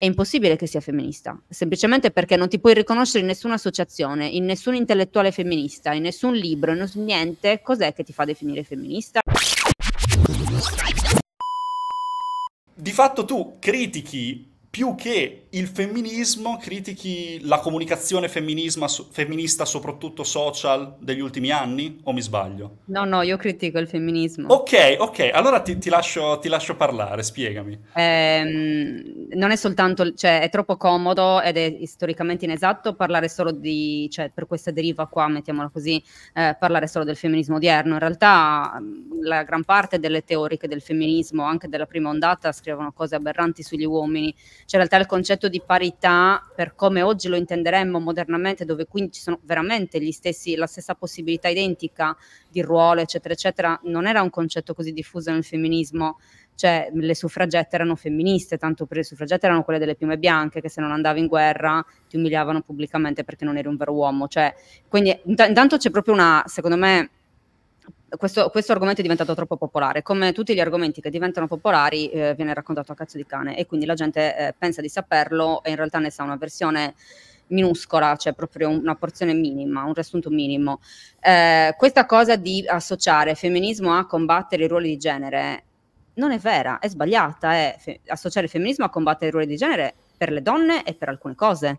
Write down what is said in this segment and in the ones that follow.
è impossibile che sia femminista, semplicemente perché non ti puoi riconoscere in nessuna associazione, in nessun intellettuale femminista, in nessun libro, in niente, cos'è che ti fa definire femminista? Di fatto tu critichi più che il femminismo critichi la comunicazione so- femminista, soprattutto social, degli ultimi anni, o mi sbaglio? No, no, io critico il femminismo. Ok, ok, allora ti, ti, lascio, ti lascio, parlare, spiegami. Ehm, non è soltanto, cioè è troppo comodo ed è storicamente inesatto parlare solo di, cioè per questa deriva qua, mettiamola così, eh, parlare solo del femminismo odierno. In realtà mm, la gran parte delle teoriche del femminismo, anche della prima ondata, scrivono cose aberranti sugli uomini cioè in realtà il concetto di parità, per come oggi lo intenderemmo modernamente, dove quindi ci sono veramente gli stessi, la stessa possibilità identica di ruolo, eccetera, eccetera, non era un concetto così diffuso nel femminismo cioè le suffragette erano femministe, tanto per le suffragette erano quelle delle piume bianche che se non andavi in guerra ti umiliavano pubblicamente perché non eri un vero uomo, cioè, quindi intanto c'è proprio una, secondo me, questo, questo, argomento è diventato troppo popolare. Come tutti gli argomenti che diventano popolari, eh, viene raccontato a cazzo di cane e quindi la gente eh, pensa di saperlo e in realtà ne sa una versione minuscola, cioè proprio una porzione minima, un riassunto minimo. Eh, questa cosa di associare femminismo a combattere i ruoli di genere non è vera, è sbagliata. È associare femminismo a combattere i ruoli di genere per le donne e per alcune cose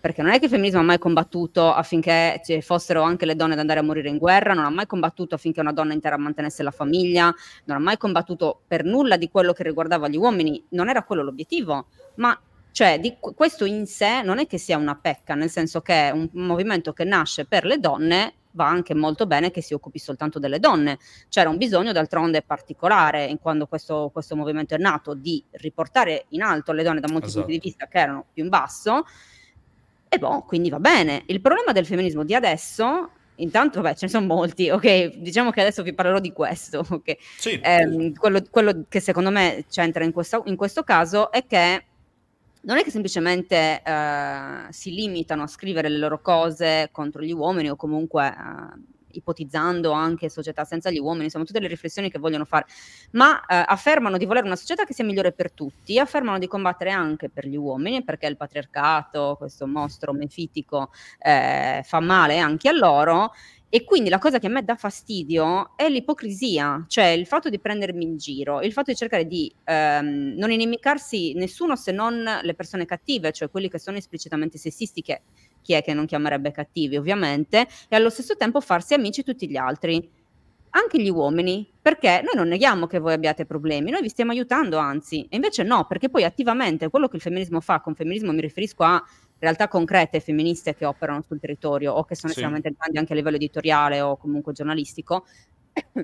perché non è che il femminismo ha mai combattuto affinché ci fossero anche le donne ad andare a morire in guerra, non ha mai combattuto affinché una donna intera mantenesse la famiglia, non ha mai combattuto per nulla di quello che riguardava gli uomini, non era quello l'obiettivo, ma cioè, di, questo in sé non è che sia una pecca, nel senso che è un movimento che nasce per le donne va anche molto bene che si occupi soltanto delle donne. C'era un bisogno d'altronde particolare in quando questo, questo movimento è nato di riportare in alto le donne da molti esatto. punti di esatto. vista che erano più in basso e boh, quindi va bene. Il problema del femminismo di adesso intanto vabbè ce ne sono molti ok diciamo che adesso vi parlerò di questo okay? sì. eh, quello, quello, che secondo me c'entra in questo, in questo, caso è che non è che semplicemente eh, si limitano a scrivere le loro cose contro gli uomini o comunque eh, ipotizzando anche società senza gli uomini, insomma tutte le riflessioni che vogliono fare, ma eh, affermano di volere una società che sia migliore per tutti, affermano di combattere anche per gli uomini, perché il patriarcato, questo mostro mefitico, eh, fa male anche a loro. E quindi la cosa che a me dà fastidio è l'ipocrisia, cioè il fatto di prendermi in giro, il fatto di cercare di ehm, non inimicarsi nessuno se non le persone cattive, cioè quelli che sono esplicitamente sessisti, che chi è che non chiamerebbe cattivi ovviamente, e allo stesso tempo farsi amici tutti gli altri anche gli uomini, perché noi non neghiamo che voi abbiate problemi, noi vi stiamo aiutando anzi, e invece no, perché poi attivamente quello che il femminismo fa, con femminismo mi riferisco a realtà concrete femministe che operano sul territorio o che sono sì. estremamente grandi anche a livello editoriale o comunque giornalistico,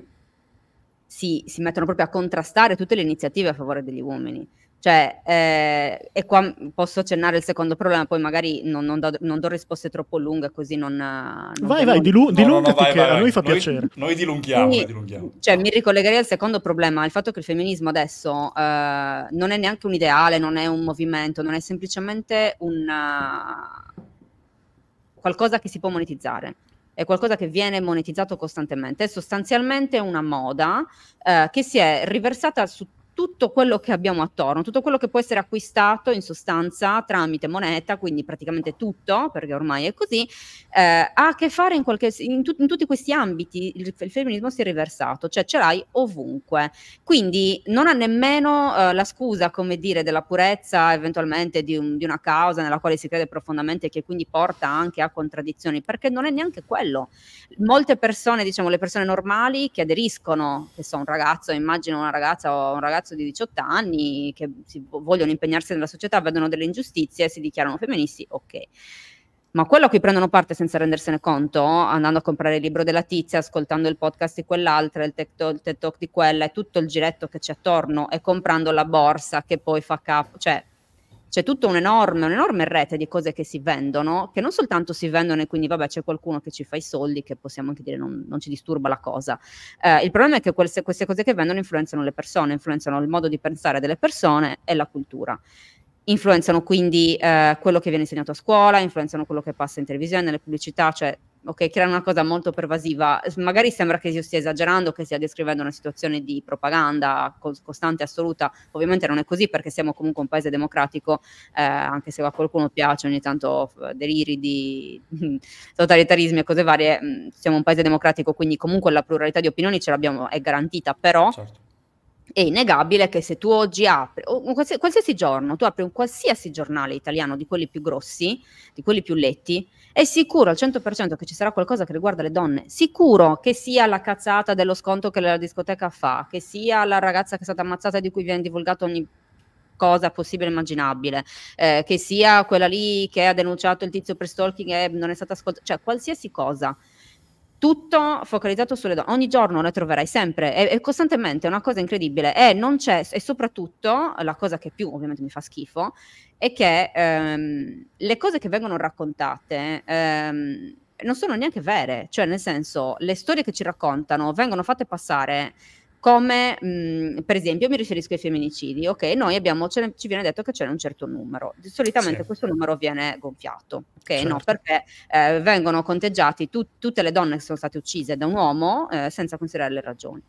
si, si mettono proprio a contrastare tutte le iniziative a favore degli uomini. Cioè, eh, e qua posso accennare il secondo problema, poi magari non, non, do, non do, risposte troppo lunghe, così non... non vai, vai, dilu- dilungati no, no, vai, che vai, vai. a noi fa noi, piacere. Noi dilunghiamo, Quindi, noi eh, dilunghiamo. Cioè, mi ricollegherei al secondo problema, il fatto che il femminismo adesso eh, non è neanche un ideale, non è un movimento, non è semplicemente una... Eh, qualcosa che si può monetizzare è qualcosa che viene monetizzato costantemente, è sostanzialmente una moda eh, che si è riversata su tutto quello che abbiamo attorno, tutto quello che può essere acquistato in sostanza tramite moneta, quindi praticamente tutto, perché ormai è così, eh, ha a che fare in, qualche, in, tu, in tutti questi ambiti, il, il, femminismo si è riversato, cioè ce l'hai ovunque. Quindi non ha nemmeno eh, la scusa, come dire, della purezza eventualmente di, un, di una causa nella quale si crede profondamente e che quindi porta anche a contraddizioni, perché non è neanche quello. Molte persone, diciamo le persone normali che aderiscono, che so, un ragazzo, immagino una ragazza o un ragazzo, ragazzo di 18 anni che vogliono impegnarsi nella società, vedono delle ingiustizie e si dichiarano femministi, ok. Ma quello a cui prendono parte senza rendersene conto, andando a comprare il libro della tizia, ascoltando il podcast di quell'altra, il TikTok di quella e tutto il giretto che c'è attorno e comprando la borsa che poi fa capo, cioè c'è tutta un'enorme, un'enorme rete di cose che si vendono, che non soltanto si vendono e quindi vabbè c'è qualcuno che ci fa i soldi, che possiamo anche dire non, non ci disturba la cosa. Eh, il problema è che queste, queste cose che vendono influenzano le persone, influenzano il modo di pensare delle persone e la cultura influenzano quindi eh, quello che viene insegnato a scuola, influenzano quello che passa in televisione, nelle pubblicità, cioè ok, creano una cosa molto pervasiva. Magari sembra che io stia esagerando, che stia descrivendo una situazione di propaganda costante, e assoluta. Ovviamente non è così perché siamo comunque un paese democratico, eh, anche se a qualcuno piace ogni tanto deliri di totalitarismi e cose varie. Mm, siamo un paese democratico, quindi comunque la pluralità di opinioni ce l'abbiamo, è garantita, però certo è innegabile che se tu oggi apri, un qualsiasi, qualsiasi, giorno, tu apri un qualsiasi giornale italiano di quelli più grossi, di quelli più letti, è sicuro al 100% che ci sarà qualcosa che riguarda le donne, sicuro che sia la cazzata dello sconto che la discoteca fa, che sia la ragazza che è stata ammazzata e di cui viene divulgato ogni cosa possibile e immaginabile, eh, che sia quella lì che ha denunciato il tizio per stalking e non è stata ascoltata, cioè qualsiasi cosa tutto focalizzato sulle donne. Ogni giorno le troverai sempre e, e costantemente, è una cosa incredibile. E, e soprattutto la cosa che più ovviamente mi fa schifo è che ehm, le cose che vengono raccontate ehm, non sono neanche vere, cioè nel senso le storie che ci raccontano vengono fatte passare come mh, mhmm, per esempio mi riferisco ai femminicidi, ok? Noi abbiamo, ne, ci viene detto che c'è un certo numero, solitamente sì. questo numero viene gonfiato, ok? Certo. No, perché eh, vengono conteggiati tu, tutte le donne che sono state uccise da un uomo eh, senza considerare le ragioni.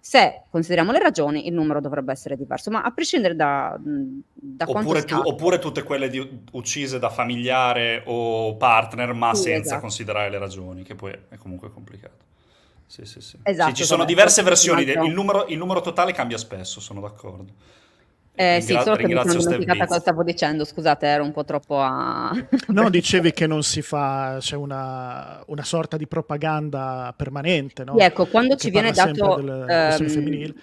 Se consideriamo le ragioni, il numero dovrebbe essere diverso, ma a prescindere da, mhmm, da oppure, tu, oppure tutte quelle di, uccise da familiare o partner, ma sì, senza esatto. considerare le ragioni, che poi è comunque complicato. Sì, sì, sì. Esatto, sì ci sono diverse versioni, del, esatto. il, numero, il, numero, totale cambia spesso, sono d'accordo. Eh, Ringra- sì, solo che mi sono dimenticata cosa stavo dicendo, scusate, ero un po' troppo a... no, dicevi che non si fa, c'è cioè una, una, sorta di propaganda permanente, no? Sì, ecco, quando che ci viene dato... Del, ehm,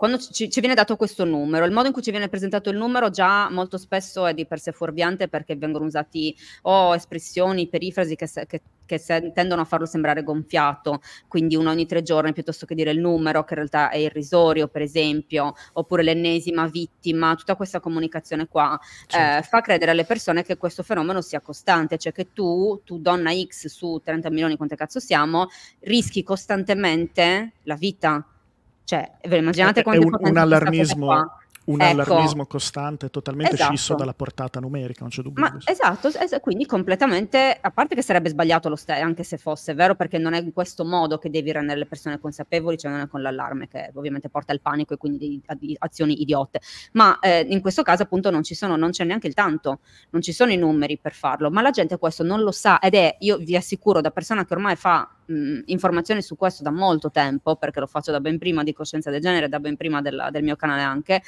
quando ci, ci, viene dato questo numero, il modo in cui ci viene presentato il numero già molto spesso è di per sé fuorviante perché vengono usati o espressioni, perifrasi che, se, che, che se, tendono a farlo sembrare gonfiato, quindi uno ogni tre giorni piuttosto che dire il numero che in realtà è irrisorio per esempio, oppure l'ennesima vittima, tutta questa comunicazione qua eh, certo. eh, fa credere alle persone che questo fenomeno sia costante, cioè che tu, tu donna X su 30 milioni, quante cazzo siamo, rischi costantemente la vita cioè, ve lo immaginate quanto è un, un allarmismo un ecco. allarmismo costante, totalmente esatto. scisso dalla portata numerica, non c'è dubbio. Ma, esatto, es- quindi completamente, a parte che sarebbe sbagliato st- anche se fosse vero, perché non è in questo modo che devi rendere le persone consapevoli, cioè non è con l'allarme che ovviamente porta al panico e quindi di, azioni idiote, ma eh, in questo caso appunto non ci sono, non c'è neanche il tanto, non ci sono i numeri per farlo, ma la gente questo non lo sa ed è, io vi assicuro, da persona che ormai fa mh, informazioni su questo da molto tempo, perché lo faccio da ben prima di Coscienza del Genere, da ben prima della, del mio canale anche,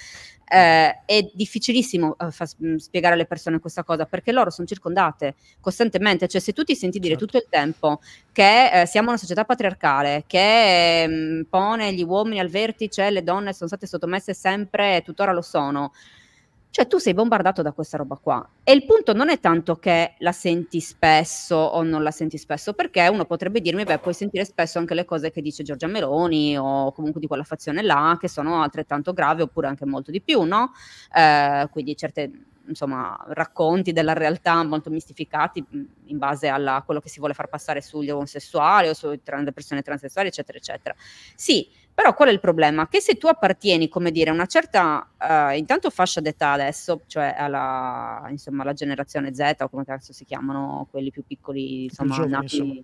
eh, è difficilissimo eh, fa, spiegare alle persone questa cosa, perché loro sono circondate costantemente, cioè se tu ti senti dire certo. tutto il tempo che eh, siamo una società patriarcale, che mh, pone gli uomini al vertice, le donne sono state sottomesse sempre e tuttora lo sono, cioè tu sei bombardato da questa roba qua e il punto non è tanto che la senti spesso o non la senti spesso, perché uno potrebbe dirmi, beh, puoi sentire spesso anche le cose che dice Giorgia Meloni o comunque di quella fazione là, che sono altrettanto grave oppure anche molto di più, no? Eh, quindi certe insomma, racconti della realtà molto mistificati mm, in base a quello che si vuole far passare sugli omosessuali o sulle persone transessuali, eccetera, eccetera. Sì, però qual è il problema? Che se tu appartieni, come dire, a una certa, uh, intanto fascia d'età adesso, cioè alla, insomma, alla generazione Z o come cazzo si chiamano quelli più piccoli, insomma, giovani, nati insomma.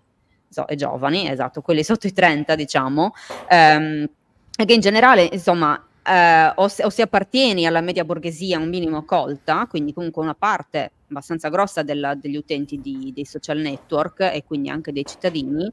So, e giovani, esatto, quelli sotto i 30, diciamo, ehm, che in generale, insomma, eh, o, se, o, se, appartieni alla media borghesia un minimo colta, quindi comunque una parte abbastanza grossa della, degli utenti di, dei social network e quindi anche dei cittadini,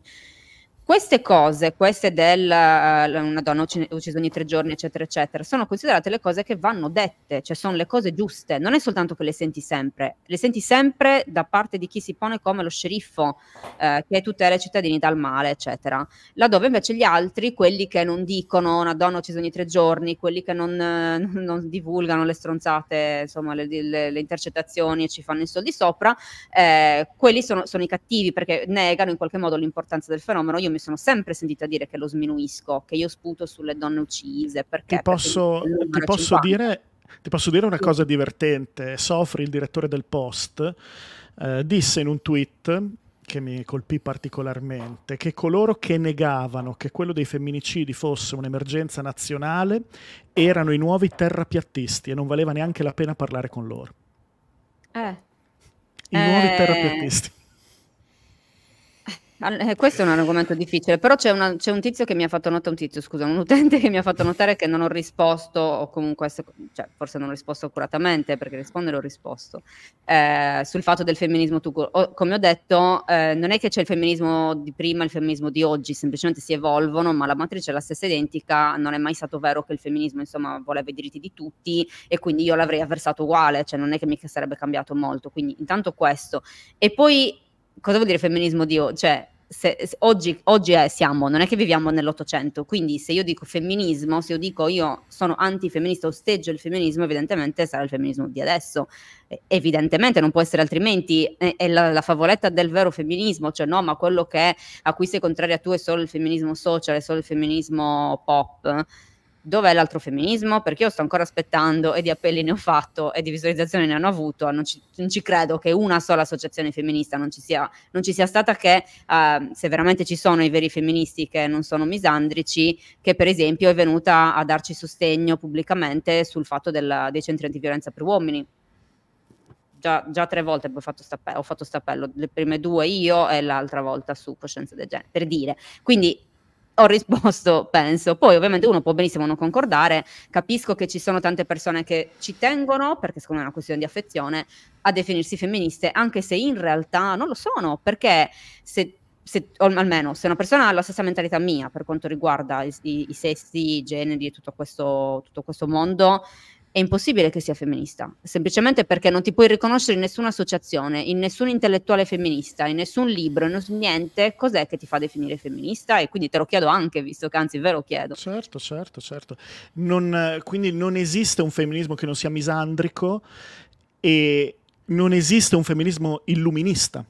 queste cose, queste del uh, una donna uc- uccisa ogni tre giorni, eccetera, eccetera, sono considerate le cose che vanno dette, cioè sono le cose giuste, non è soltanto che le senti sempre, le senti sempre da parte di chi si pone come lo sceriffo eh, che tutela i cittadini dal male, eccetera. Laddove invece gli altri, quelli che non dicono una donna uccisa ogni tre giorni, quelli che non, eh, non divulgano le stronzate, insomma, le, le, le, intercettazioni e ci fanno i soldi sopra, eh, quelli sono, sono, i cattivi perché negano in qualche modo l'importanza del fenomeno. Io mi sono sempre sentita dire che lo sminuisco, che io sputo sulle donne uccise. Perché? Ti posso, perché ti posso dire, ti posso dire una sì. cosa divertente. Sofri, il direttore del Post, eh, disse in un tweet che mi colpì particolarmente, che coloro che negavano che quello dei femminicidi fosse un'emergenza nazionale erano i nuovi terrapiattisti e non valeva neanche la pena parlare con loro. Eh. I eh. nuovi terrapiattisti. Eh, questo è un argomento difficile, però c'è, una, c'è, un tizio che mi ha fatto notare, un tizio scusa, un utente che mi ha fatto notare che non ho risposto o comunque, cioè, forse non ho risposto accuratamente perché rispondere ho risposto, eh, sul fatto del femminismo tu, come ho detto, eh, non è che c'è il femminismo di prima e il femminismo di oggi, semplicemente si evolvono, ma la matrice è la stessa identica, non è mai stato vero che il femminismo insomma voleva i diritti di tutti e quindi io l'avrei avversato uguale, cioè non è che mi sarebbe cambiato molto, quindi intanto questo. E poi cosa vuol dire femminismo di oggi? Cioè, se, se, oggi, oggi è, siamo, non è che viviamo nell'Ottocento, quindi se io dico femminismo, se io dico io sono antifemminista, osteggio il femminismo, evidentemente sarà il femminismo di adesso, eh, evidentemente non può essere altrimenti, è, è la, la, favoletta del vero femminismo, cioè no, ma quello che è, a cui sei contraria tu è solo il femminismo social, è solo il femminismo pop dov'è l'altro femminismo? Perché io sto ancora aspettando e di appelli ne ho fatto e di visualizzazioni ne hanno avuto, non ci, non ci credo che una sola associazione femminista non ci sia, non ci sia stata che uh, se veramente ci sono i veri femministi che non sono misandrici, che per esempio è venuta a darci sostegno pubblicamente sul fatto della, dei centri antiviolenza per uomini. Già, già tre volte ho fatto, stappello, ho fatto stappello, le prime due io e l'altra volta su coscienza del genere, per dire. Quindi ho risposto, penso. Poi ovviamente uno può benissimo non concordare, capisco che ci sono tante persone che ci tengono, perché secondo me è una questione di affezione, a definirsi femministe, anche se in realtà non lo sono, perché se, se almeno se una persona ha la stessa mentalità mia per quanto riguarda i, i, i sessi, i generi e tutto questo, tutto questo mondo, è impossibile che sia femminista, semplicemente perché non ti puoi riconoscere in nessuna associazione, in nessun intellettuale femminista, in nessun libro, in nessun niente, cos'è che ti fa definire femminista? E quindi te lo chiedo anche, visto che anzi ve lo chiedo. Certo, certo, certo. Non, quindi non esiste un femminismo che non sia misandrico e non esiste un femminismo illuminista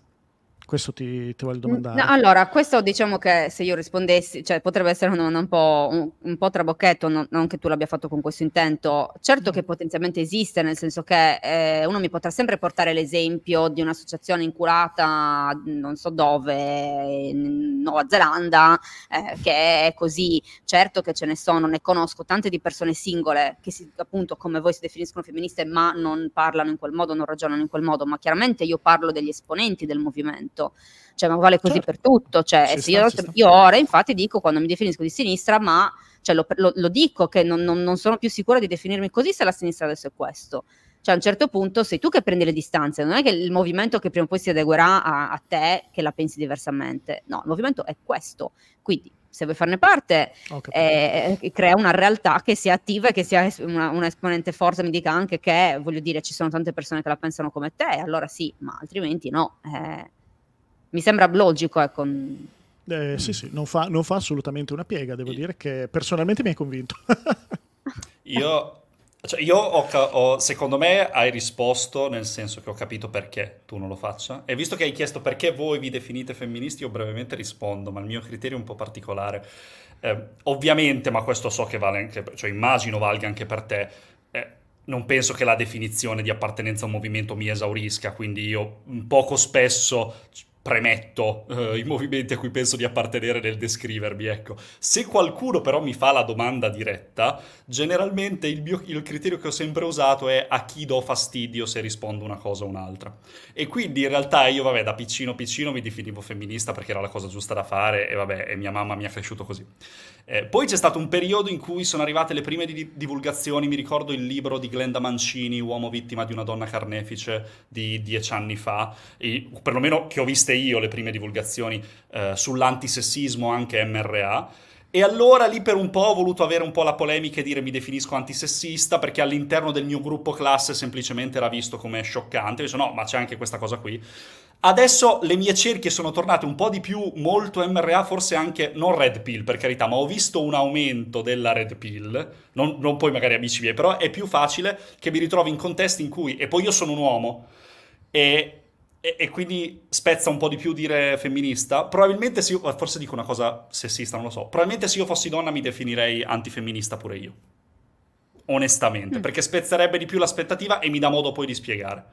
questo ti, ti voglio mm, domandare. No, allora, questo diciamo che se io rispondessi, cioè potrebbe essere una un, po', un, un po' trabocchetto, non, non, che tu l'abbia fatto con questo intento. Certo mm. che potenzialmente esiste, nel senso che eh, uno mi potrà sempre portare l'esempio di un'associazione inculata, non so dove, in Nuova Zelanda, eh, che è così. Certo che ce ne sono, ne conosco tante di persone singole che si, appunto come voi si definiscono femministe, ma non parlano in quel modo, non ragionano in quel modo, ma chiaramente io parlo degli esponenti del movimento tutto. Cioè, ma vale così certo. per tutto. Cioè, sta, io, io ora, infatti, dico quando mi definisco di sinistra, ma cioè, lo, lo, lo, dico che non, non, non sono più sicura di definirmi così se la sinistra adesso è questo cioè a un certo punto sei tu che prendi le distanze, non è che il movimento che prima o poi si adeguerà a, a te che la pensi diversamente, no, il movimento è questo, quindi se vuoi farne parte eh, eh, crea una realtà che sia attiva e che sia una, una, esponente forza, mi dica anche che voglio dire ci sono tante persone che la pensano come te, allora sì, ma altrimenti no. Eh mi sembra logico. Ecco. Mm. Eh, mm. sì, sì, non fa, non fa, assolutamente una piega, devo dire che personalmente mi hai convinto. io, cioè, io ho, ho, secondo me hai risposto nel senso che ho capito perché tu non lo faccia e visto che hai chiesto perché voi vi definite femministi io brevemente rispondo, ma il mio criterio è un po' particolare. Eh, ovviamente, ma questo so che vale anche, cioè immagino valga anche per te, eh, non penso che la definizione di appartenenza a un movimento mi esaurisca, quindi io poco spesso premetto eh, i movimenti a cui penso di appartenere nel descrivermi, ecco. Se qualcuno però mi fa la domanda diretta, generalmente il, mio, il criterio che ho sempre usato è a chi do fastidio se rispondo una cosa o un'altra. E quindi in realtà io, vabbè, da piccino piccino mi definivo femminista perché era la cosa giusta da fare e vabbè, e mia mamma mi ha cresciuto così. Eh, poi c'è stato un periodo in cui sono arrivate le prime di- divulgazioni, mi ricordo il libro di Glenda Mancini, Uomo vittima di una donna carnefice, di dieci anni fa, e, perlomeno che ho viste io le prime divulgazioni eh, sull'antisessismo anche MRA. E allora lì per un po' ho voluto avere un po' la polemica e dire mi definisco antisessista perché all'interno del mio gruppo classe semplicemente era visto come scioccante. Io sono no, ma c'è anche questa cosa qui. Adesso le mie cerchie sono tornate un po' di più, molto MRA, forse anche non red pill per carità, ma ho visto un aumento della red pill, non, non poi magari amici miei, però è più facile che mi ritrovi in contesti in cui, e poi io sono un uomo, e e, e, quindi spezza un po' di più dire femminista. Probabilmente se io, forse dico una cosa sessista, non lo so. Probabilmente se io fossi donna mi definirei antifemminista pure io. Onestamente, mm. perché spezzerebbe di più l'aspettativa e mi dà modo poi di spiegare.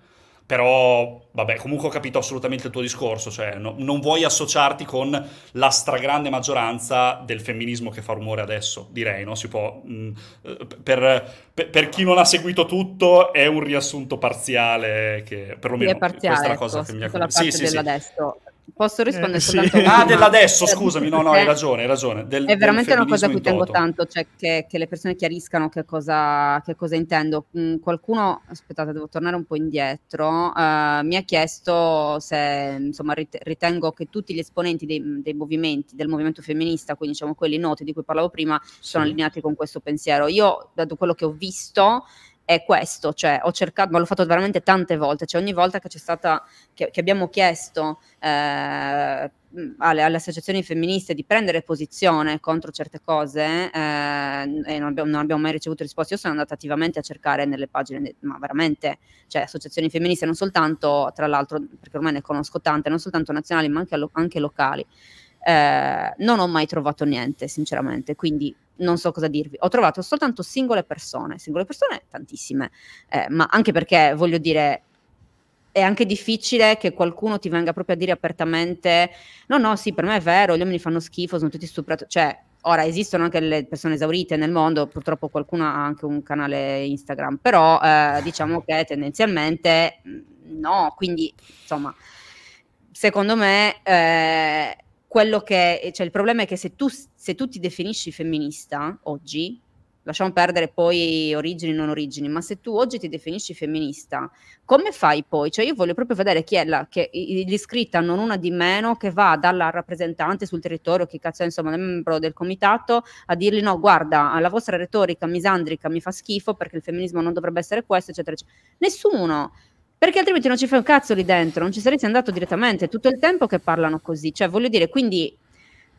Però, vabbè, comunque ho capito assolutamente il tuo discorso, cioè no, non vuoi associarti con la stragrande maggioranza del femminismo che fa rumore adesso, direi, no? Si può... Mh, mm, eh, per, per, per, chi non ha seguito tutto è un riassunto parziale che, perlomeno, è parziale, questa è la cosa ecco, che mi ha... Sì, sì, sì. Adesso Posso rispondere eh, soltanto sì. Ah, dell'adesso, scusami, no, no, hai ragione, hai ragione. Del, è veramente una cosa a cui tengo tanto, cioè che, che, le persone chiariscano che cosa, che cosa intendo. Mm, qualcuno, aspettate, devo tornare un po' indietro, uh, mi ha chiesto se, insomma, ritengo che tutti gli esponenti dei, dei, movimenti, del movimento femminista, quindi diciamo quelli noti di cui parlavo prima, sì. sono allineati con questo pensiero. Io, da quello che ho visto, è questo, cioè ho cercato, ma l'ho fatto veramente tante volte, cioè ogni volta che c'è stata, che, che abbiamo chiesto eh, mm, alle, alle, associazioni femministe di prendere posizione contro certe cose eh, e non abbiamo, non abbiamo, mai ricevuto risposte, io sono andata attivamente a cercare nelle pagine, ma veramente, cioè associazioni femministe non soltanto, tra l'altro, perché ormai ne conosco tante, non soltanto nazionali ma anche, anche locali. Eh, non ho mai trovato niente, sinceramente, quindi non so cosa dirvi, ho trovato soltanto singole persone, singole persone tantissime, eh, ma anche perché voglio dire è anche difficile che qualcuno ti venga proprio a dire apertamente no no sì per me è vero, gli uomini fanno schifo, sono tutti stuprati, cioè ora esistono anche le persone esaurite nel mondo, purtroppo qualcuno ha anche un canale Instagram, però eh, diciamo che tendenzialmente mm, no, quindi insomma secondo me eh, quello che, cioè il problema è che se tu, se tu ti definisci femminista oggi, lasciamo perdere poi origini non origini, ma se tu oggi ti definisci femminista, come fai poi? Cioè io voglio proprio vedere chi è la, che, l'iscritta, non una di meno, che va dalla rappresentante sul territorio, che cazzo è insomma membro del comitato, a dirgli no, guarda, la vostra retorica misandrica mi fa schifo perché il femminismo non dovrebbe essere questo, eccetera, eccetera. Nessuno perché altrimenti non ci fai un cazzo lì dentro, non ci saresti andato direttamente, tutto il tempo che parlano così, cioè voglio dire, quindi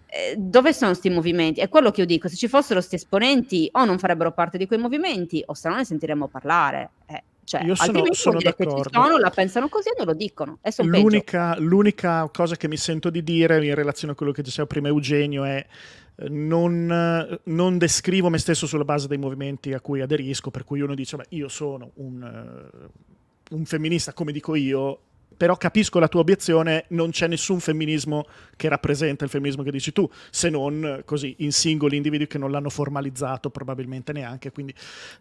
eh, dove sono questi movimenti? È quello che io dico, se ci fossero questi esponenti o non farebbero parte di quei movimenti o se no ne sentiremmo parlare. Eh, cioè, io sono, sono d'accordo. Sono, la pensano così e non lo dicono. L'unica, l'unica cosa che mi sento di dire in relazione a quello che diceva prima Eugenio è eh, non, eh, non, descrivo me stesso sulla base dei movimenti a cui aderisco, per cui uno dice, beh, io sono un, eh, un femminista come dico io, però capisco la tua obiezione, non c'è nessun femminismo che rappresenta il femminismo che dici tu, se non eh, così in singoli individui che non l'hanno formalizzato probabilmente neanche, quindi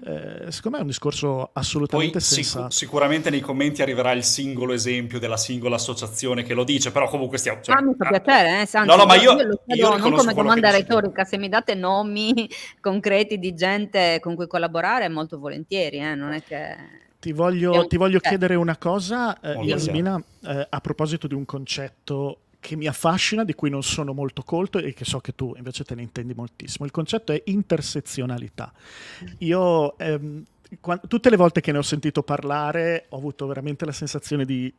eh, secondo me è un discorso assolutamente Poi, sensato. Sic- sicuramente nei commenti arriverà il singolo esempio della singola associazione che lo dice, però comunque stiamo... Cioè, ah, mi fa ah, eh, Santi, no, no, ma io, io, io non come domanda retorica, se mi date nomi concreti di gente con cui collaborare molto volentieri, eh, non è che... Ti voglio, un... ti voglio eh. chiedere una cosa, eh, Yasmina, eh, a proposito di un concetto che mi affascina, di cui non sono molto colto e che so che tu invece te ne intendi moltissimo. Il concetto è intersezionalità. Io ehm, quando, tutte le volte che ne ho sentito parlare ho avuto veramente la sensazione di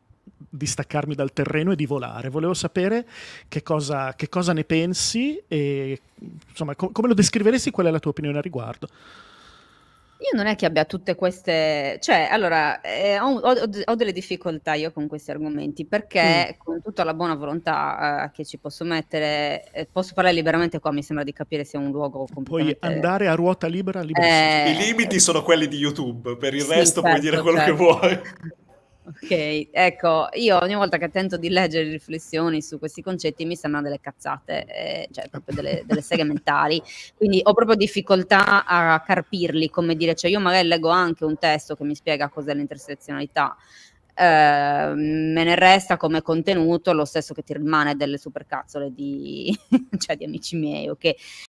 staccarmi dal terreno e di volare. Volevo sapere che cosa, che cosa ne pensi e insomma, com- come lo descriveresti, qual è la tua opinione a riguardo. Io non è che abbia tutte queste, cioè, allora, eh, ho, ho, ho, delle difficoltà io con questi argomenti perché mm. con tutta la buona volontà eh, che ci posso mettere, eh, posso parlare liberamente qua, mi sembra di capire se è un luogo completamente... Puoi andare a ruota libera, libera. Eh, I limiti sono quelli di YouTube, per il sì, resto certo, puoi dire certo, quello certo. che vuoi. Ok, ecco, io ogni volta che tento di leggere riflessioni su questi concetti mi sembrano delle cazzate, eh, cioè proprio delle, delle seghe mentali, quindi ho proprio difficoltà a carpirli, come dire, cioè io magari leggo anche un testo che mi spiega cos'è l'intersezionalità, Uh, me ne resta come contenuto lo stesso che ti rimane delle supercazzole di, cioè di amici miei, ok?